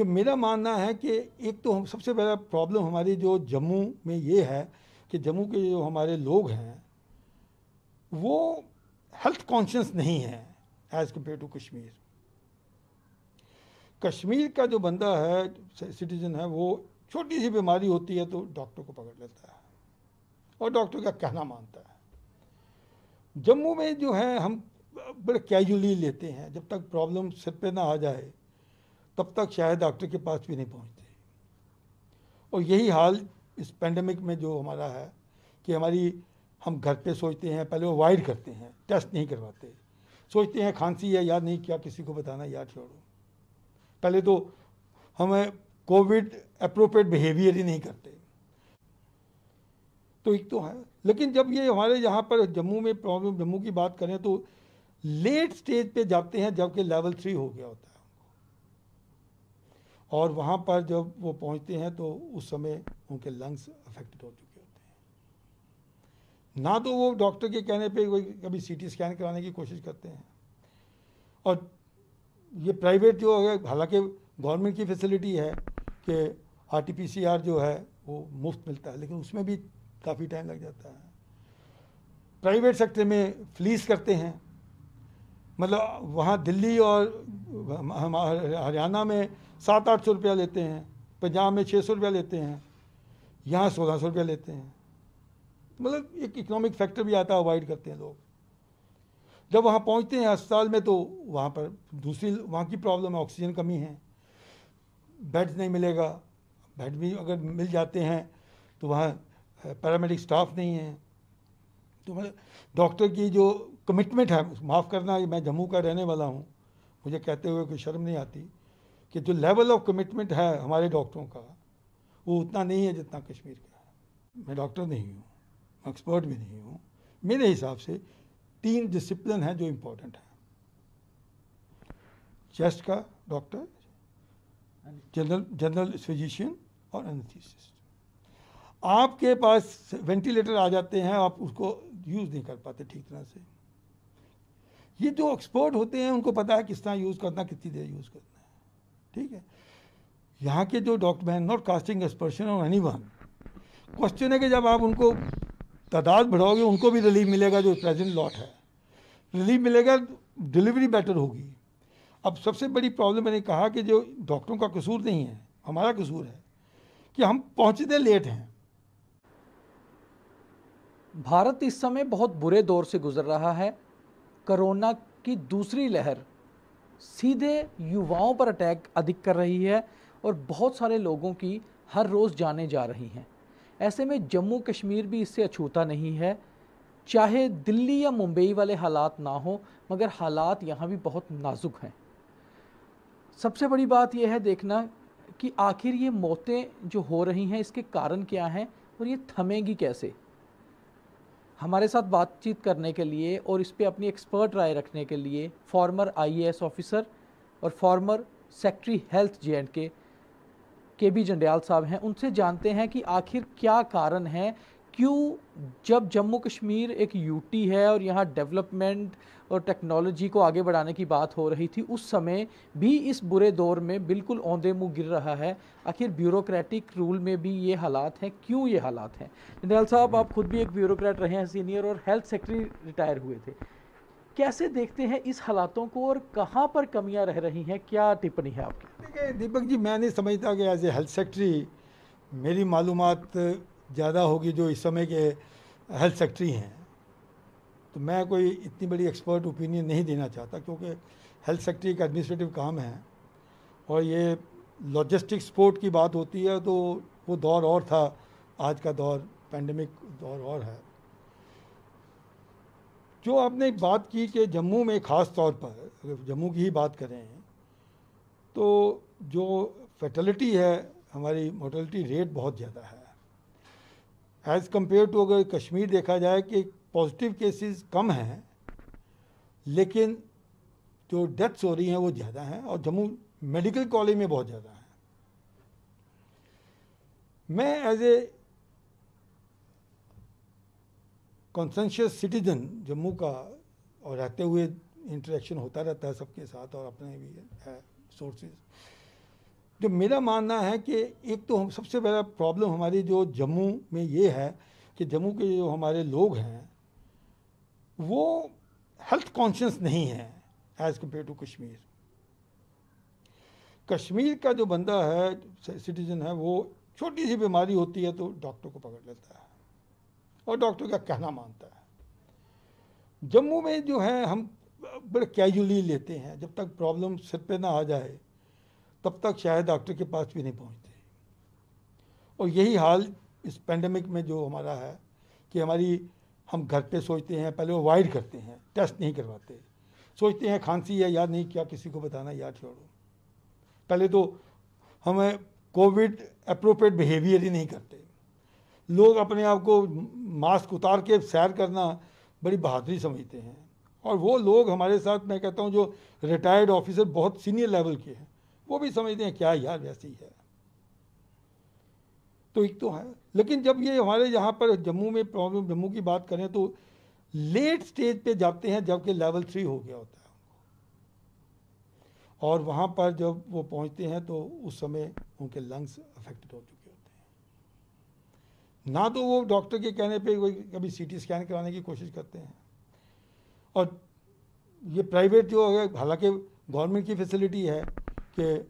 तो मेरा मानना है कि एक तो हम सबसे बड़ा प्रॉब्लम हमारी जो जम्मू में ये है कि जम्मू के जो हमारे लोग हैं वो हेल्थ कॉन्शियस नहीं है as compare to Kashmir Kashmir का जो बंदा है सिटीज़न है वो छोटी सी बीमारी होती है तो डॉक्टर को पकड़ लेता है और डॉक्टर का कहना मानता है जम्मू में जो है हम बड़े कैजुअली लेते हैं जब तक प्रॉब्लम सिर पे ना आ जाए तब तक शायद डॉक्टर के पास भी नहीं पहुंचते और यही हाल इस पेंडेमिक में जो हमारा है कि हमारी हम घर पे सोचते हैं पहले वो वाइड करते हैं टेस्ट नहीं करवाते सोचते हैं खांसी है या नहीं क्या किसी को बताना या छोड़ो पहले तो हमें कोविड अप्रोप्रिएट बिहेवियर ही नहीं करते तो एक तो है लेकिन जब ये हमारे यहाँ पर जम्मू में प्रॉब्लम जम्मू की बात करें तो लेट स्टेज पे जाते हैं जबकि लेवल थ्री हो गया होता है और वहाँ पर जब वो पहुँचते हैं तो उस समय उनके लंग्स अफेक्टेड हो चुके होते हैं ना तो वो डॉक्टर के कहने पे कोई कभी सीटी स्कैन कराने की कोशिश करते हैं और ये प्राइवेट जो है हालांकि गवर्नमेंट की फैसिलिटी है कि R T P C R जो है वो मुफ्त मिलता है लेकिन उसमें भी काफ़ी टाइम लग जाता है प्राइवेट सेक्टर में फ्लीस करते हैं मतलब वहाँ दिल्ली और हरियाणा में सात आठ सौ रुपया लेते हैं पंजाब में छः सौ रुपया लेते हैं यहाँ सोलह सौ रुपया लेते हैं मतलब एक इकोनॉमिक फैक्टर भी आता है अवॉइड करते हैं लोग जब वहाँ पहुँचते हैं अस्पताल में तो वहाँ पर दूसरी वहाँ की प्रॉब्लम है ऑक्सीजन कमी है बेड नहीं मिलेगा बेड भी अगर मिल जाते हैं तो वहाँ पैरामेडिक स्टाफ नहीं है तो मतलब डॉक्टर की जो कमिटमेंट है माफ़ करना मैं जम्मू का रहने वाला हूँ मुझे कहते हुए कोई शर्म नहीं आती कि जो लेवल ऑफ कमिटमेंट है हमारे डॉक्टरों का वो उतना नहीं है जितना कश्मीर का है मैं डॉक्टर नहीं हूँ एक्सपर्ट भी नहीं हूँ मेरे हिसाब से तीन डिसिप्लिन हैं जो इम्पोर्टेंट है चेस्ट का डॉक्टर जनरल जनरल फिजिशियन और एनेस्थीसिस्ट आपके पास वेंटिलेटर आ जाते हैं आप उसको यूज़ नहीं कर पाते ठीक तरह से ये जो एक्सपर्ट होते हैं उनको पता है किस तरह यूज़ करना कितनी देर यूज़ करना है ठीक है यहाँ के जो डॉक्टर हैं नॉट कास्टिंग एक्सपर्शन और एनी वन क्वेश्चन है कि जब आप उनको तादाद बढ़ाओगे उनको भी रिलीफ मिलेगा जो प्रेजेंट लॉट है रिलीफ मिलेगा डिलीवरी बेटर होगी अब सबसे बड़ी प्रॉब्लम मैंने कहा कि जो डॉक्टरों का कसूर नहीं है हमारा कसूर है कि हम पहुँचते लेट हैं भारत इस समय बहुत बुरे दौर से गुजर रहा है कोरोना की दूसरी लहर सीधे युवाओं पर अटैक अधिक कर रही है और बहुत सारे लोगों की हर रोज़ जाने जा रही हैं ऐसे में जम्मू कश्मीर भी इससे अछूता नहीं है चाहे दिल्ली या मुंबई वाले हालात ना हो मगर हालात यहाँ भी बहुत नाजुक हैं सबसे बड़ी बात यह है देखना कि आखिर ये मौतें जो हो रही हैं इसके कारण क्या हैं और ये थमेंगी कैसे हमारे साथ बातचीत करने के लिए और इस पर अपनी एक्सपर्ट राय रखने के लिए फॉर्मर आईएएस ऑफिसर और former secretary health J and K K B जंडयाल साहब हैं उनसे जानते हैं कि आखिर क्या कारण है क्यों जब जम्मू कश्मीर एक यूटी है और यहाँ डेवलपमेंट और टेक्नोलॉजी को आगे बढ़ाने की बात हो रही थी उस समय भी इस बुरे दौर में बिल्कुल औंधे मुँह गिर रहा है आखिर ब्यूरोक्रेटिक रूल में भी ये हालात हैं क्यों ये हालात हैं जनरल साहब आप खुद भी एक ब्यूरोक्रेट रहे हैं सीनियर और हेल्थ सेक्रेटरी रिटायर हुए थे कैसे देखते हैं इस हालातों को और कहाँ पर कमियाँ रह रही हैं क्या टिप्पणी है आपकी देखिए दीपक जी मैं नहीं समझता कि एज ए हेल्थ सेक्रेटरी मेरी मालूम ज़्यादा होगी जो इस समय के हेल्थ सेक्रेटरी हैं तो मैं कोई इतनी बड़ी एक्सपर्ट ओपिनियन नहीं देना चाहता क्योंकि हेल्थ सेक्टर एक एडमिनिस्ट्रेटिव काम है और ये लॉजिस्टिक सपोर्ट की बात होती है तो वो दौर और था आज का दौर पैंडमिक दौर और है जो आपने बात की कि जम्मू में ख़ास तौर पर जम्मू की ही बात करें तो जो फैटलिटी है हमारी मोटलिटी रेट बहुत ज़्यादा है एज़ कम्पेयर टू अगर कश्मीर देखा जाए कि पॉजिटिव केसेस कम हैं लेकिन जो डेथ्स हो रही हैं वो ज़्यादा हैं और जम्मू मेडिकल कॉलेज में बहुत ज़्यादा हैं मैं as a conscientious citizen Jammu का और रहते हुए इंटरेक्शन होता रहता है सबके साथ और अपने भी है सोर्सेज जो तो मेरा मानना है कि एक तो हम सबसे बड़ा प्रॉब्लम हमारी जो जम्मू में ये है कि जम्मू के जो हमारे लोग हैं वो हेल्थ कॉन्शियस नहीं है as compare to Kashmir Kashmir का जो बंदा है सिटीजन है वो छोटी सी बीमारी होती है तो डॉक्टर को पकड़ लेता है और डॉक्टर का कहना मानता है जम्मू में जो है हम बड़े कैजुअली लेते हैं जब तक प्रॉब्लम सिर पे ना आ जाए तब तक शायद डॉक्टर के पास भी नहीं पहुंचते और यही हाल इस पेंडेमिक में जो हमारा है कि हमारी हम घर पे सोचते हैं पहले वो वाइड करते हैं टेस्ट नहीं करवाते सोचते हैं खांसी है या नहीं क्या किसी को बताना या छोड़ो पहले तो हमें कोविड अप्रोप्रिएट बिहेवियर ही नहीं करते लोग अपने आप को मास्क उतार के सैर करना बड़ी बहादुरी समझते हैं और वो लोग हमारे साथ मैं कहता हूँ जो रिटायर्ड ऑफिसर बहुत सीनियर लेवल के हैं वो भी समझते हैं क्या यार वैसे ही है तो एक तो है लेकिन जब ये हमारे यहाँ पर जम्मू में प्रॉब्लम जम्मू की बात करें तो लेट स्टेज पे जाते हैं जबकि लेवल थ्री हो गया होता है उनको और वहाँ पर जब वो पहुँचते हैं तो उस समय उनके लंग्स अफेक्टेड हो चुके होते हैं ना तो वो डॉक्टर के कहने पे कोई कभी सीटी स्कैन कराने की कोशिश करते हैं और ये प्राइवेट जो है हालांकि गवर्नमेंट की फैसिलिटी है कि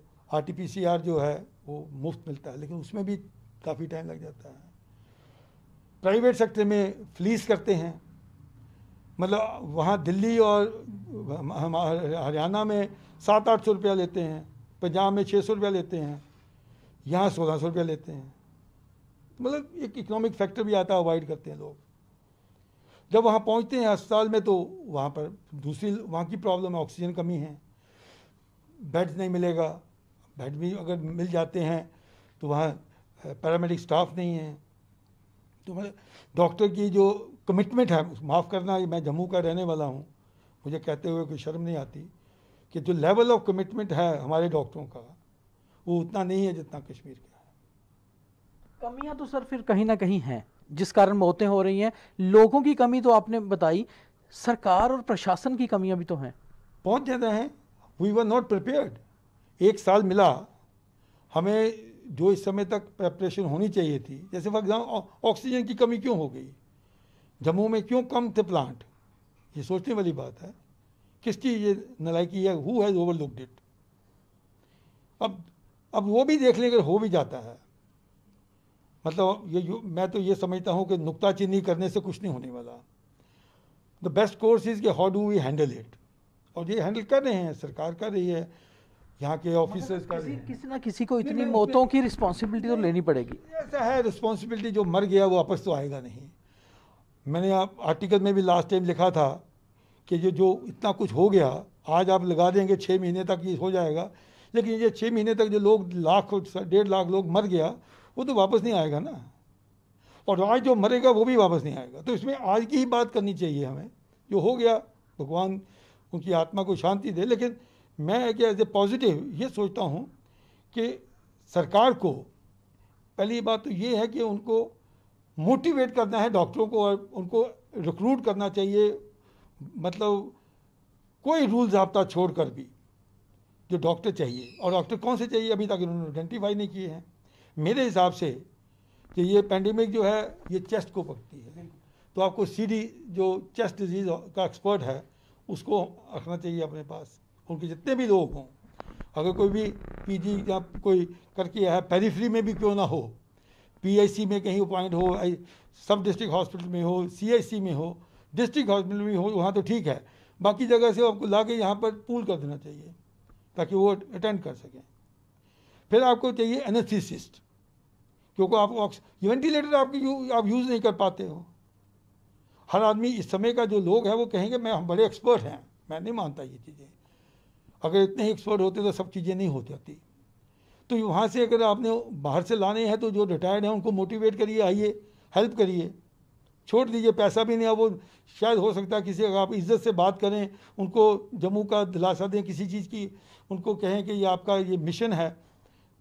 आर जो है वो मुफ्त मिलता है लेकिन उसमें भी काफ़ी टाइम लग जाता है प्राइवेट सेक्टर में फ्लीस करते हैं मतलब वहाँ दिल्ली और हरियाणा में सात आठ सौ रुपया लेते हैं पंजाब में छः सौ रुपया लेते हैं यहाँ सोलह सौ रुपया लेते हैं मतलब एक इकोनॉमिक फैक्टर भी आता है अवॉइड करते हैं लोग जब वहाँ पहुँचते हैं अस्पताल में तो वहाँ पर दूसरी वहाँ की प्रॉब्लम है ऑक्सीजन कमी है बेड नहीं मिलेगा बेड भी अगर मिल जाते हैं तो वहाँ पैरामेडिक स्टाफ नहीं है तो मैं डॉक्टर की जो कमिटमेंट है माफ़ करना मैं जम्मू का रहने वाला हूँ मुझे कहते हुए कोई शर्म नहीं आती कि जो लेवल ऑफ कमिटमेंट है हमारे डॉक्टरों का वो उतना नहीं है जितना कश्मीर का है कमियां तो सर फिर कहीं ना कहीं हैं जिस कारण मौतें हो रही हैं लोगों की कमी तो आपने बताई सरकार और प्रशासन की कमियाँ भी तो हैं बहुत ज़्यादा हैं वी वर नॉट प्रिपेयर्ड एक साल मिला हमें जो इस समय तक प्रेपरेशन होनी चाहिए थी जैसे फॉर एग्जाम्पल ऑक्सीजन की कमी क्यों हो गई जम्मू में क्यों कम थे प्लांट ये सोचने वाली बात है किसकी ये नलायकी है who has over looked it अब अब वो भी देख लेंगे हो भी जाता है मतलब ये मैं तो ये समझता हूँ कि नुकताचीनी करने से कुछ नहीं होने वाला द बेस्ट कोर्स इज़ कि how do we handle it और ये हैंडल कर रहे हैं सरकार कर रही है यहाँ के ऑफिसर्स मतलब का किसी, किसी ना किसी को इतनी मौतों की रिस्पॉन्सिबिलिटी तो लेनी पड़ेगी ऐसा है रिस्पॉन्सिबिलिटी जो मर गया वो वापस तो आएगा नहीं मैंने आप आर्टिकल में भी लास्ट टाइम लिखा था कि ये जो इतना कुछ हो गया आज आप लगा देंगे छः महीने तक ये हो जाएगा लेकिन ये छः महीने तक जो लोग लाख डेढ़ लाख लोग मर गया वो तो वापस नहीं आएगा ना और आज जो मरेगा वो भी वापस नहीं आएगा तो इसमें आज की ही बात करनी चाहिए हमें जो हो गया भगवान उनकी आत्मा को शांति दे लेकिन मैं एज ए पॉजिटिव ये सोचता हूँ कि सरकार को पहली बात तो ये है कि उनको मोटिवेट करना है डॉक्टरों को और उनको रिक्रूट करना चाहिए मतलब कोई रूल जबता छोड़ कर भी जो डॉक्टर चाहिए और डॉक्टर कौन से चाहिए अभी तक इन्होंने आइडेंटिफाई नहीं किए हैं मेरे हिसाब से कि ये पेंडेमिक जो है ये चेस्ट को पकती है तो आपको सीधी जो चेस्ट डिजीज़ का एक्सपर्ट है उसको रखना चाहिए अपने पास उनके जितने भी लोग हों अगर कोई भी पीजी या कोई करके है पेरीफ्री में भी क्यों ना हो पीआईसी में कहीं अपॉइंट हो सब डिस्ट्रिक्ट हॉस्पिटल में हो सीआईसी में हो डिस्ट्रिक्ट हॉस्पिटल में हो वहाँ तो ठीक है बाकी जगह से आपको ला के यहाँ पर पूल कर देना चाहिए ताकि वो अटेंड कर सकें फिर आपको चाहिए एनेस्थीसिस्ट क्योंकि आप वेंटिलेटर यू, आप यूज़ नहीं कर पाते हो हर आदमी इस समय का जो लोग है वो कहेंगे मैं हम बड़े एक्सपर्ट हैं मैं नहीं मानता ये चीज़ें अगर इतने एक्सपर्ट होते तो सब चीज़ें नहीं हो जाती तो वहाँ से अगर आपने बाहर से लाने हैं तो जो रिटायर्ड हैं उनको मोटिवेट करिए आइए हेल्प करिए छोड़ दीजिए पैसा भी नहीं अब वो शायद हो सकता है किसी अगर आप इज्जत से बात करें उनको जम्मू का दिलासा दें किसी चीज़ की उनको कहें कि ये आपका ये मिशन है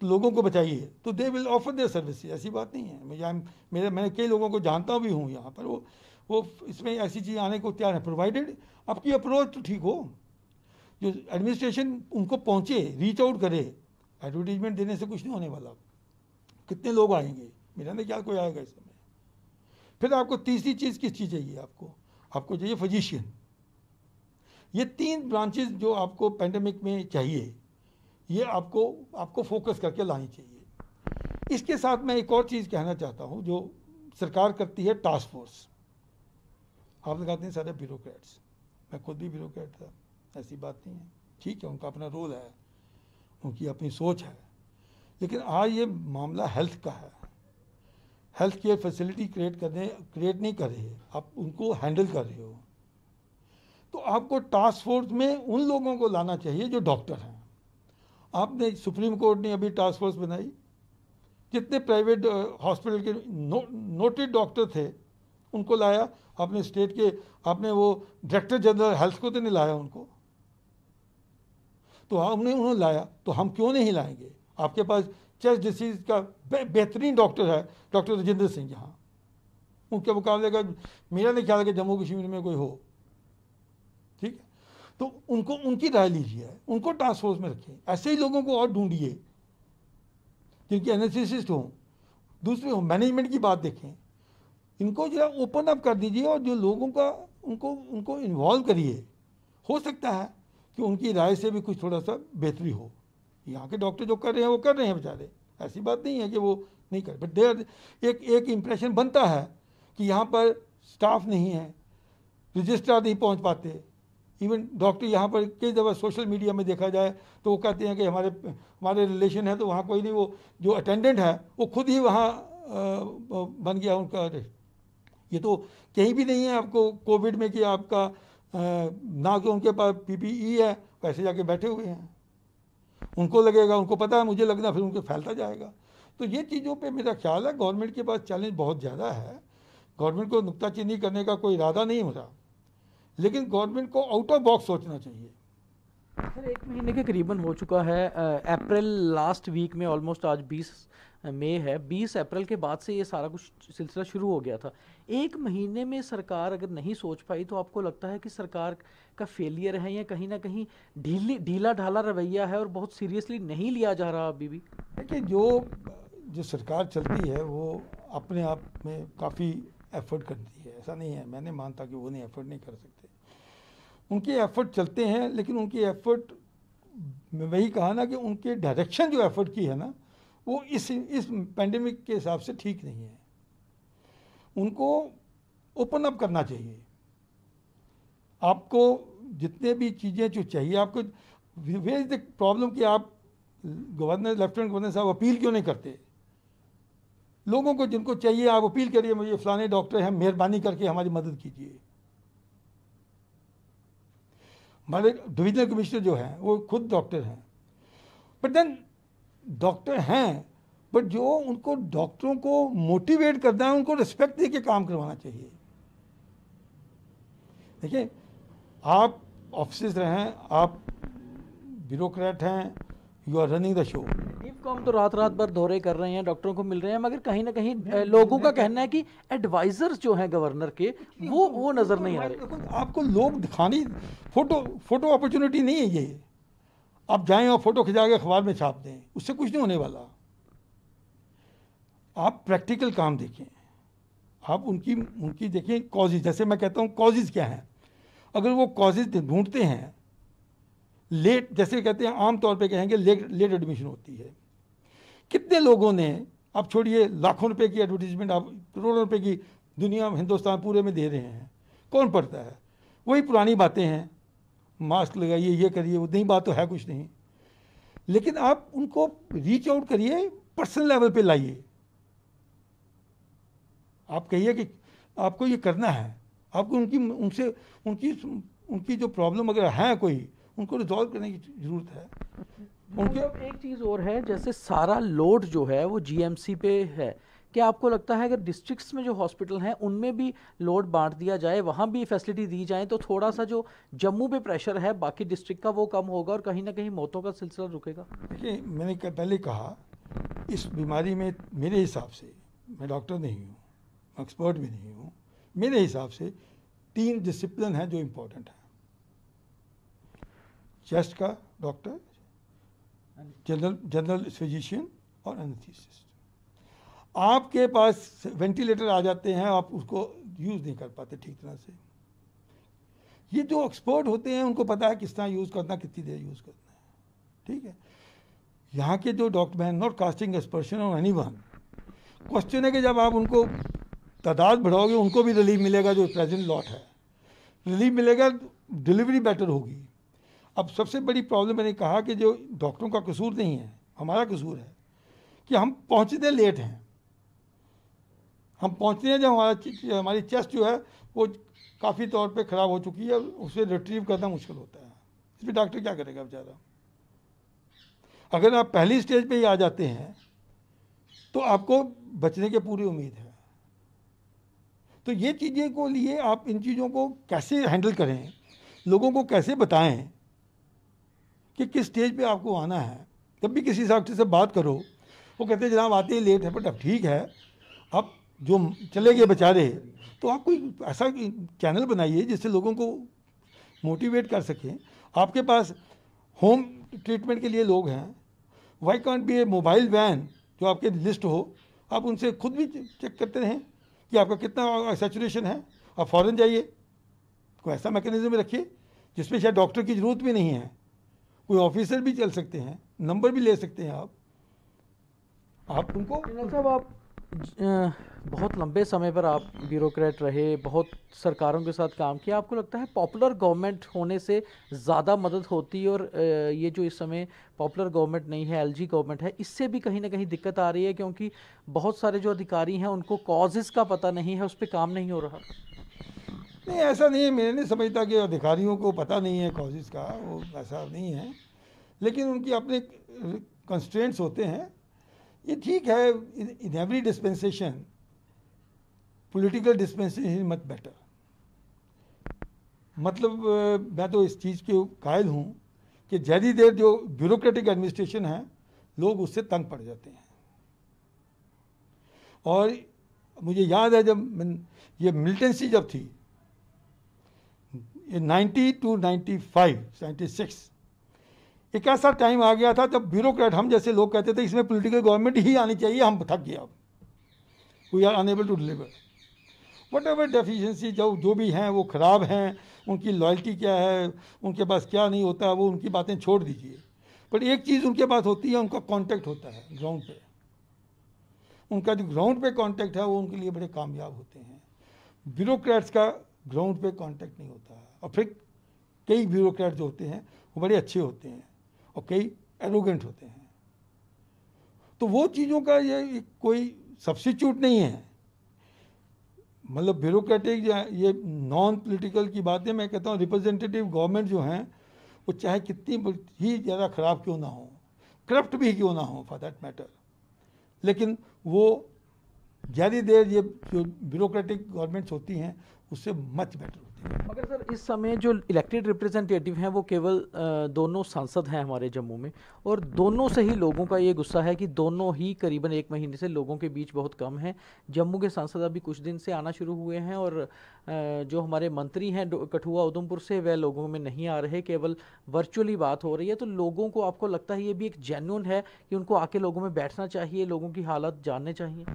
तो लोगों को बचाइए तो they will offer their service ऐसी बात नहीं है मैं मेरे मैंने कई लोगों को जानता भी हूँ यहाँ पर वो वो इसमें ऐसी चीज़ आने को तैयार है प्रोवाइडेड आपकी अप्रोच तो ठीक हो जो एडमिनिस्ट्रेशन उनको पहुंचे रीच आउट करे एडवर्टीजमेंट देने से कुछ नहीं होने वाला कितने लोग आएंगे मेरा ना क्या कोई आएगा इस समय फिर आपको तीसरी चीज़ किस चीज़ चाहिए आपको आपको चाहिए फिजिशियन ये तीन ब्रांचेस जो आपको पेंडेमिक में चाहिए ये आपको आपको फोकस करके लानी चाहिए इसके साथ मैं एक और चीज़ कहना चाहता हूँ जो सरकार करती है टास्क फोर्स आप लगाते हैं सारे ब्यूरोक्रेट्स मैं खुद भी ब्यूरोक्रेट था ऐसी बात नहीं है ठीक है उनका अपना रोल है उनकी अपनी सोच है लेकिन आज ये मामला हेल्थ का है हेल्थ केयर फैसिलिटी क्रिएट करने क्रिएट नहीं कर रहे आप उनको हैंडल कर रहे हो तो आपको टास्क फोर्स में उन लोगों को लाना चाहिए जो डॉक्टर हैं आपने सुप्रीम कोर्ट ने अभी टास्क फोर्स बनाई जितने प्राइवेट हॉस्पिटल के नो, नोटेड डॉक्टर थे उनको लाया आपने स्टेट के आपने वो डायरेक्टर जनरल हेल्थ को तो नहीं लाया उनको तो हमने उन्होंने लाया तो हम क्यों नहीं लाएंगे आपके पास चेस्ट डिसीज का बेहतरीन डॉक्टर है डॉक्टर राजेंद्र सिंह यहाँ उनके मुकाबले का मेरा नहीं ख्याल है कि जम्मू कश्मीर में कोई हो ठीक है तो उनको उनकी राय लीजिए उनको टास्क फोर्स में रखें ऐसे ही लोगों को और ढूंढिए जिनके एनालिसिस्ट हों दूसरे हों मैनेजमेंट की बात देखें इनको जो है ओपन अप कर दीजिए और जो लोगों का उनको उनको इन्वॉल्व करिए हो सकता है कि उनकी राय से भी कुछ थोड़ा सा बेहतरी हो यहाँ के डॉक्टर जो कर रहे हैं वो कर रहे हैं बेचारे ऐसी बात नहीं है कि वो नहीं कर बट देर एक एक इम्प्रेशन बनता है कि यहाँ पर स्टाफ नहीं है रजिस्ट्रार नहीं पहुँच पाते इवन डॉक्टर यहाँ पर कई दफ़ा सोशल मीडिया में देखा जाए तो वो कहते हैं कि हमारे हमारे रिलेशन है तो वहाँ कोई नहीं वो जो अटेंडेंट है वो खुद ही वहाँ बन गया उनका ये तो कहीं भी नहीं है आपको कोविड में कि आपका ना कि उनके पास पीपीई e है वैसे जाके बैठे हुए हैं उनको लगेगा उनको पता है मुझे लगना फिर उनके फैलता जाएगा तो ये चीज़ों पे मेरा ख्याल है गवर्नमेंट के पास चैलेंज बहुत ज़्यादा है गवर्नमेंट को नुकताचीनी करने का कोई इरादा नहीं हो रहा लेकिन गवर्नमेंट को आउट ऑफ बॉक्स सोचना चाहिए सर एक महीने के करीबन हो चुका है अप्रैल लास्ट वीक में ऑलमोस्ट आज 20 मई है 20 अप्रैल के बाद से ये सारा कुछ सिलसिला शुरू हो गया था एक महीने में सरकार अगर नहीं सोच पाई तो आपको लगता है कि सरकार का फेलियर है या कहीं ना कहीं ढीली ढीला ढाला रवैया है और बहुत सीरियसली नहीं लिया जा रहा अभी भी देखिए जो जो सरकार चलती है वो अपने आप में काफ़ी एफर्ट करती है ऐसा नहीं है मैंने मानता कि वो नहीं एफर्ट नहीं कर सकती उनके एफर्ट चलते हैं लेकिन उनके एफर्ट मैं वही कहा ना कि उनके डायरेक्शन जो एफर्ट की है ना वो इस इस पेंडेमिक के हिसाब से ठीक नहीं है उनको ओपन अप करना चाहिए आपको जितने भी चीज़ें जो चाहिए आपको वे इज द प्रॉब्लम कि आप गवर्नर लेफ्टिनेंट गवर्नर साहब अपील क्यों नहीं करते लोगों को जिनको चाहिए आप अपील करिए मुझे फ़लाने डॉक्टर हैं मेहरबानी करके हमारी मदद कीजिए हमारे डिविजनल कमिश्नर जो हैं वो खुद डॉक्टर हैं बट देन डॉक्टर हैं बट जो उनको डॉक्टरों को मोटिवेट करना है उनको रिस्पेक्ट दे के काम करवाना चाहिए देखिए आप ऑफिस रहें आप ब्यूरोक्रेट हैं you are running the show leave को हम तो रात रात भर दौरे कर रहे हैं डॉक्टरों को मिल रहे हैं मगर कहीं ना कहीं लोगों का कहना है कि एडवाइजर जो हैं गवर्नर के वो वो नज़र नहीं आ रहे आपको लोग दिखाने फोटो फोटो अपॉर्चुनिटी नहीं है ये आप जाएं और फोटो खिंचा के अखबार में छाप दें उससे कुछ नहीं होने वाला आप प्रैक्टिकल काम देखें आप उनकी उनकी देखें कॉजेज जैसे मैं कहता हूँ कॉजेज क्या हैं अगर वो कॉजेज ढूंढते हैं लेट जैसे कहते हैं आमतौर पे कहेंगे लेट लेट एडमिशन होती है कितने लोगों ने आप छोड़िए लाखों रुपए की एडवर्टीजमेंट आप करोड़ों रुपए की दुनिया हिंदुस्तान पूरे में दे रहे हैं कौन पढ़ता है वही पुरानी बातें हैं मास्क लगाइए ये करिए वो नहीं बात तो है कुछ नहीं लेकिन आप उनको रीच आउट करिए पर्सनल लेवल पे लाइए आप कहिए कि आपको ये करना है आपको उनकी उनसे उनकी उनकी जो प्रॉब्लम अगर है कोई उनको रिजॉल्व करने की ज़रूरत है उनके एक चीज़ और है जैसे सारा लोड जो है वो जीएमसी पे है क्या आपको लगता है अगर डिस्ट्रिक्ट्स में जो हॉस्पिटल हैं उनमें भी लोड बांट दिया जाए वहाँ भी फैसिलिटी दी जाए तो थोड़ा सा जो जम्मू पे प्रेशर है बाकी डिस्ट्रिक्ट का वो कम होगा और कहीं ना कहीं मौतों का सिलसिला रुकेगा देखिए मैंने पहले कहा इस बीमारी में मेरे हिसाब से मैं डॉक्टर नहीं हूँ एक्सपर्ट भी नहीं हूँ मेरे हिसाब से तीन डिसिप्लिन हैं जो इम्पोर्टेंट है चेस्ट का डॉक्टर जनरल जनरल फिजिशियन और एनेस्थीसिस्ट आपके पास वेंटिलेटर आ जाते हैं आप उसको यूज़ नहीं कर पाते ठीक तरह से ये जो एक्सपर्ट होते हैं उनको पता है किस तरह यूज़ करना कितनी देर यूज़ करना है ठीक है यहाँ के जो डॉक्टर हैं नॉट कास्टिंग एक्सपर्शन और एनी वन क्वेश्चन है कि जब आप उनको तादाद बढ़ाओगे उनको भी रिलीफ मिलेगा जो प्रेजेंट लॉट है रिलीफ मिलेगा डिलीवरी बेटर होगी अब सबसे बड़ी प्रॉब्लम मैंने कहा कि जो डॉक्टरों का कसूर नहीं है हमारा कसूर है कि हम पहुँचते लेट हैं हम पहुँचते हैं जब हमारा हमारी चेस्ट जो है वो काफ़ी तौर पे ख़राब हो चुकी है उसे रिट्रीव करना मुश्किल होता है इसमें डॉक्टर क्या करेगा बेचारा अगर आप पहली स्टेज पे ही आ जाते हैं तो आपको बचने की पूरी उम्मीद है तो ये चीज़ें को लिए आप इन चीज़ों को कैसे हैंडल करें लोगों को कैसे बताएं कि किस स्टेज पे आपको आना है जब भी किसी डॉक्टर से बात करो वो कहते हैं जनाब आते ही लेट है बट अब ठीक है अब जो चले गए बेचारे तो आप कोई ऐसा चैनल बनाइए जिससे लोगों को मोटिवेट कर सकें आपके पास होम ट्रीटमेंट के लिए लोग हैं why can't be a mobile van जो आपके लिस्ट हो आप उनसे खुद भी चेक करते रहें कि आपका कितना सेचुरेशन है आप फ़ौरन जाइए कोई ऐसा मैकेनिज्म रखिए जिसमें शायद डॉक्टर की ज़रूरत भी नहीं है कोई ऑफिसर भी चल सकते हैं नंबर भी ले सकते हैं आप आप तुमको साहब आप बहुत लंबे समय पर आप ब्यूरोक्रेट रहे बहुत सरकारों के साथ काम किया आपको लगता है पॉपुलर गवर्नमेंट होने से ज़्यादा मदद होती है और ये जो इस समय पॉपुलर गवर्नमेंट नहीं है एलजी गवर्नमेंट है इससे भी कहीं ना कहीं दिक्कत आ रही है क्योंकि बहुत सारे जो अधिकारी हैं उनको कॉजेज़ का पता नहीं है उस पर काम नहीं हो रहा नहीं ऐसा नहीं है मैं नहीं समझता कि अधिकारियों को पता नहीं है कॉजेज का वो ऐसा नहीं है लेकिन उनकी अपने कंस्ट्रेंट्स होते हैं ये ठीक है in every dispensation political dispensation मत बेटर मतलब मैं तो इस चीज़ के कायल हूँ कि ज़्यादा देर जो ब्यूरोक्रेटिक एडमिनिस्ट्रेशन है लोग उससे तंग पड़ जाते हैं और मुझे याद है जब ये मिलिटेंसी जब थी ninety two ninety five ninety six एक ऐसा टाइम आ गया था जब ब्यूरोक्रेट हम जैसे लोग कहते थे इसमें पॉलिटिकल गवर्नमेंट ही आनी चाहिए हम थक गया we are unable to deliver whatever deficiency जो जो भी हैं वो ख़राब हैं उनकी लॉयल्टी क्या है उनके पास क्या नहीं होता वो उनकी बातें छोड़ दीजिए पर एक चीज़ उनके पास होती है उनका कॉन्टैक्ट होता है ग्राउंड पे उनका जो ग्राउंड पे कॉन्टैक्ट है वो उनके लिए बड़े कामयाब होते हैं ब्यूरोक्रेट्स का ग्राउंड पे कॉन्टैक्ट नहीं होता है और फिर कई ब्यूरोक्रेट जो होते हैं वो बड़े अच्छे होते हैं और कई एरोगेंट होते हैं तो वो चीज़ों का ये कोई सब्सिट्यूट नहीं है मतलब ब्यूरोक्रेटिक या ये नॉन पॉलिटिकल की बातें मैं कहता हूँ रिप्रेजेंटेटिव गवर्नमेंट जो हैं वो चाहे कितनी ही ज़्यादा ख़राब क्यों ना हो करप्ट भी क्यों ना हो फॉर दैट मैटर लेकिन वो ज़्यादा देर ये जो ब्यूरोक्रेटिक गवर्नमेंट्स होती हैं उससे मच बेटर मगर सर इस समय जो इलेक्टेड रिप्रेजेंटेटिव हैं वो केवल दोनों सांसद हैं हमारे जम्मू में और दोनों से ही लोगों का ये गुस्सा है कि दोनों ही करीबन एक महीने से लोगों के बीच बहुत कम हैं जम्मू के सांसद अभी कुछ दिन से आना शुरू हुए हैं और जो हमारे मंत्री हैं कठुआ उधमपुर से वह लोगों में नहीं आ रहे केवल वर्चुअली बात हो रही है तो लोगों को आपको लगता है ये भी एक जेन्यून है कि उनको आके लोगों में बैठना चाहिए लोगों की हालत जानने चाहिए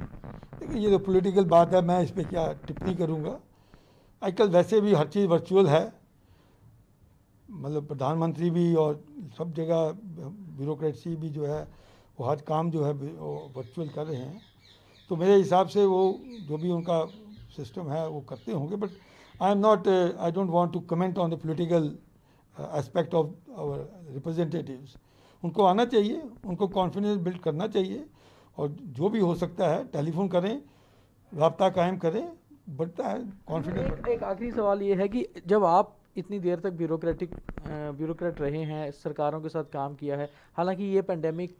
देखिए ये तो पोलिटिकल बात है मैं इस पर क्या टिप्पणी करूँगा आजकल वैसे भी हर चीज़ वर्चुअल है मतलब प्रधानमंत्री भी और सब जगह ब्यूरोक्रेसी भी जो है वो हर काम जो है वर्चुअल कर रहे हैं तो मेरे हिसाब से वो जो भी उनका सिस्टम है वो करते होंगे but I am not I don't want to comment on the political aspect of our representatives उनको आना चाहिए उनको कॉन्फिडेंस बिल्ड करना चाहिए और जो भी हो सकता है टेलीफोन करें रबता कायम करें बढ़ता है कॉन्फिडेंस एक, एक आखिरी सवाल ये है कि जब आप इतनी देर तक ब्यूरोक्रेटिक ब्यूरोक्रेट रहे हैं सरकारों के साथ काम किया है हालांकि ये पेंडेमिक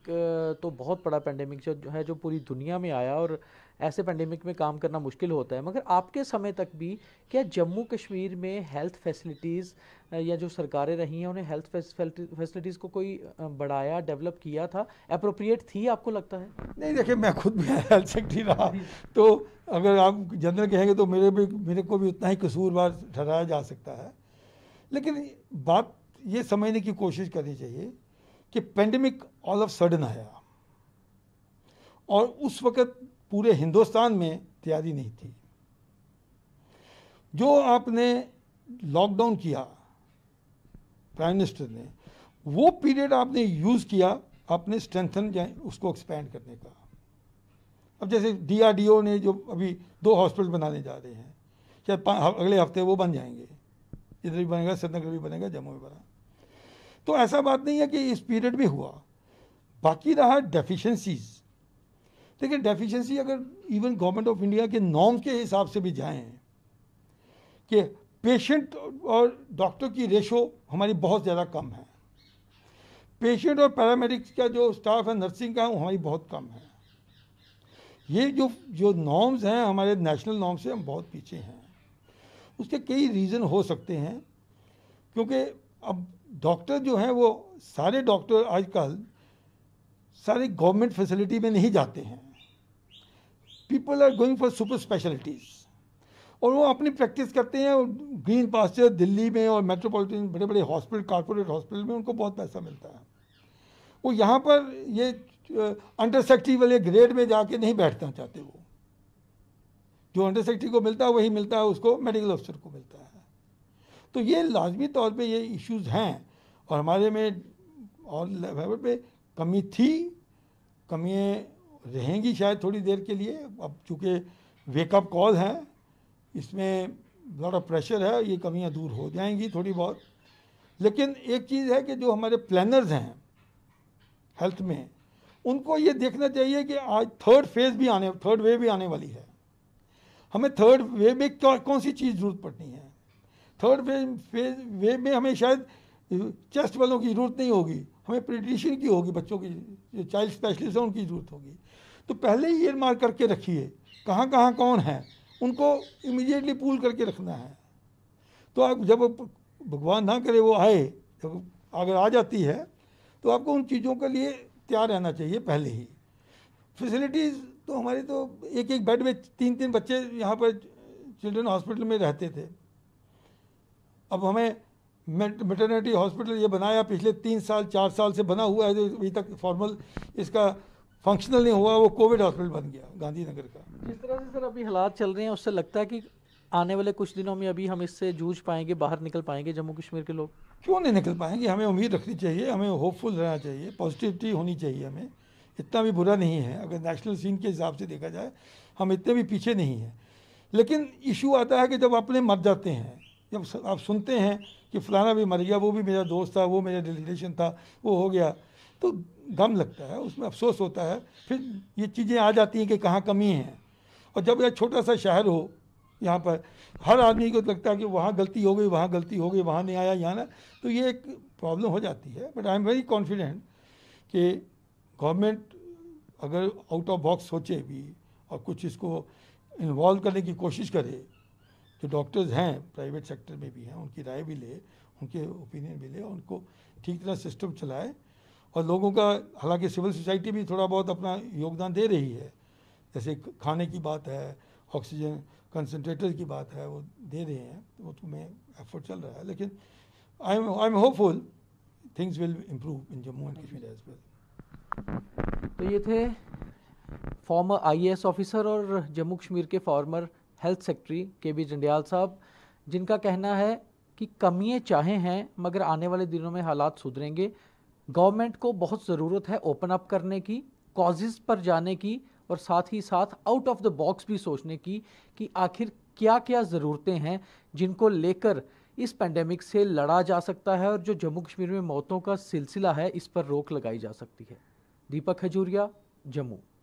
तो बहुत बड़ा पेंडेमिक है जो पूरी दुनिया में आया और ऐसे पेंडेमिक में काम करना मुश्किल होता है मगर आपके समय तक भी क्या जम्मू कश्मीर में हेल्थ फैसिलिटीज़ या जो सरकारें रही हैं उन्हें हेल्थ फैसिलिटीज़ को कोई बढ़ाया डेवलप किया था अप्रोप्रिएट थी आपको लगता है नहीं देखिए मैं खुद भी हेल्थ सेक्टरी रहा तो अगर आप जनरल कहेंगे तो मेरे भी मेरे को भी उतना ही कसूरवार ठहराया जा सकता है लेकिन बात ये समझने की कोशिश करनी चाहिए कि पेंडेमिक ऑल ऑफ सडन आया और उस वक़्त पूरे हिंदुस्तान में तैयारी नहीं थी जो आपने लॉकडाउन किया प्राइम मिनिस्टर ने वो पीरियड आपने यूज़ किया अपने स्ट्रेंथन उसको एक्सपेंड करने का अब जैसे डीआरडीओ ने जो अभी दो हॉस्पिटल बनाने जा रहे हैं शायद अगले हफ्ते वो बन जाएंगे इधर भी बनेगा श्रीनगर भी बनेगा जम्मू भी बना तो ऐसा बात नहीं है कि इस पीरियड में हुआ बाकी रहा डेफिशिएंसीज देखिए डेफिशिएंसी अगर इवन गवर्नमेंट ऑफ इंडिया के नॉर्म के हिसाब से भी जाएं कि पेशेंट और डॉक्टर की रेशो हमारी बहुत ज़्यादा कम है पेशेंट और पैरामेडिक्स का जो स्टाफ है नर्सिंग का है वो हमारी बहुत कम है ये जो जो नॉर्म्स हैं हमारे नेशनल नॉर्म्स से हम बहुत पीछे हैं उसके कई रीज़न हो सकते हैं क्योंकि अब डॉक्टर जो हैं वो सारे डॉक्टर आजकल सारे गवर्नमेंट फैसिलिटी में नहीं जाते हैं people are going for super specialities और वो अपनी प्रैक्टिस करते हैं ग्रीन पास्चर दिल्ली में और मेट्रोपॉलिटन बड़े बड़े हॉस्पिटल कॉरपोरेट हॉस्पिटल में उनको बहुत पैसा मिलता है वो यहाँ पर ये अंडर सेक्रेटरी वाले ग्रेड में जाके नहीं बैठना चाहते वो जो अंडर सेक्रेटरी को मिलता है वही मिलता है उसको मेडिकल अफसर को मिलता है तो ये लाजमी तौर पे ये इश्यूज हैं और हमारे में और लेवल पे कमी थी कमियाँ रहेंगी शायद थोड़ी देर के लिए अब चूँकि वेकअप कॉल हैं इसमें लॉट ऑफ प्रेशर है ये कमियाँ दूर हो जाएंगी थोड़ी बहुत लेकिन एक चीज़ है कि जो हमारे प्लानर्स हैं हेल्थ में उनको ये देखना चाहिए कि आज थर्ड फेज भी आने थर्ड वेव भी आने वाली है हमें थर्ड वेव में कौन सी चीज़ जरूरत पड़नी है थर्ड फेज फेज वेव में हमें शायद चेस्ट वालों की ज़रूरत नहीं होगी हमें प्रिटिशन की होगी बच्चों की जो चाइल्ड स्पेशलिस्ट हैं उनकी ज़रूरत होगी तो पहले ही एयर मार्क करके रखिए कहाँ कहाँ कौन है उनको इमीडिएटली पूल करके रखना है तो आप जब भगवान ना करे वो आए जब अगर आ जाती है तो आपको उन चीज़ों के लिए तैयार रहना चाहिए पहले ही फैसिलिटीज़ तो हमारी तो एक एक बेड में तीन तीन बच्चे यहाँ पर चिल्ड्रन हॉस्पिटल में रहते थे अब हमें मेटर्निटी हॉस्पिटल ये बनाया पिछले तीन साल चार साल से बना हुआ है जो अभी तक फॉर्मल इसका फंक्शनल नहीं हुआ वो कोविड हॉस्पिटल बन गया गांधीनगर का जिस तरह से सर अभी हालात चल रहे हैं उससे लगता है कि आने वाले कुछ दिनों में अभी हम इससे जूझ पाएंगे बाहर निकल पाएंगे जम्मू कश्मीर के लोग क्यों नहीं निकल पाएंगे हमें उम्मीद रखनी चाहिए हमें होपफुल रहना चाहिए पॉजिटिविटी होनी चाहिए हमें इतना भी बुरा नहीं है अगर नेशनल सीन के हिसाब से देखा जाए हम इतने भी पीछे नहीं हैं लेकिन इशू आता है कि जब अपने मर जाते हैं जब आप सुनते हैं कि फलाना भी मर गया वो भी मेरा दोस्त था वो मेरा रिलेशन था वो हो गया तो गम लगता है उसमें अफसोस होता है फिर ये चीज़ें आ जाती हैं कि कहाँ कमी है और जब यह छोटा सा शहर हो यहाँ पर हर आदमी को लगता है कि वहाँ गलती हो गई वहाँ गलती हो गई वहाँ नहीं आया यहाँ ना तो ये एक प्रॉब्लम हो जाती है but I am very confident कि गवर्नमेंट अगर आउट ऑफ बॉक्स सोचे भी और कुछ इसको इन्वॉल्व करने की कोशिश करे जो डॉक्टर्स हैं प्राइवेट सेक्टर में भी हैं उनकी राय भी ले उनके ओपिनियन भी ले उनको ठीक तरह सिस्टम चलाए और लोगों का हालांकि सिविल सोसाइटी भी थोड़ा बहुत अपना योगदान दे रही है जैसे खाने की बात है ऑक्सीजन कंसनट्रेटर की बात है वो दे रहे हैं तो वो मैं एफर्ट चल रहा है लेकिन I am I am hopeful things will improve in Jammu and Kashmir as well तो ये थे फॉर्मर आई ऑफिसर और जम्मू कश्मीर के former health secretary K B Jandial साहब जिनका कहना है कि कमियाँ चाहे हैं मगर आने वाले दिनों में हालात सुधरेंगे गवर्नमेंट को बहुत ज़रूरत है ओपन अप करने की कॉजेज़ पर जाने की और साथ ही साथ आउट ऑफ द बॉक्स भी सोचने की कि आखिर क्या क्या ज़रूरतें हैं जिनको लेकर इस पेंडेमिक से लड़ा जा सकता है और जो जम्मू कश्मीर में मौतों का सिलसिला है इस पर रोक लगाई जा सकती है दीपक खजूरिया जम्मू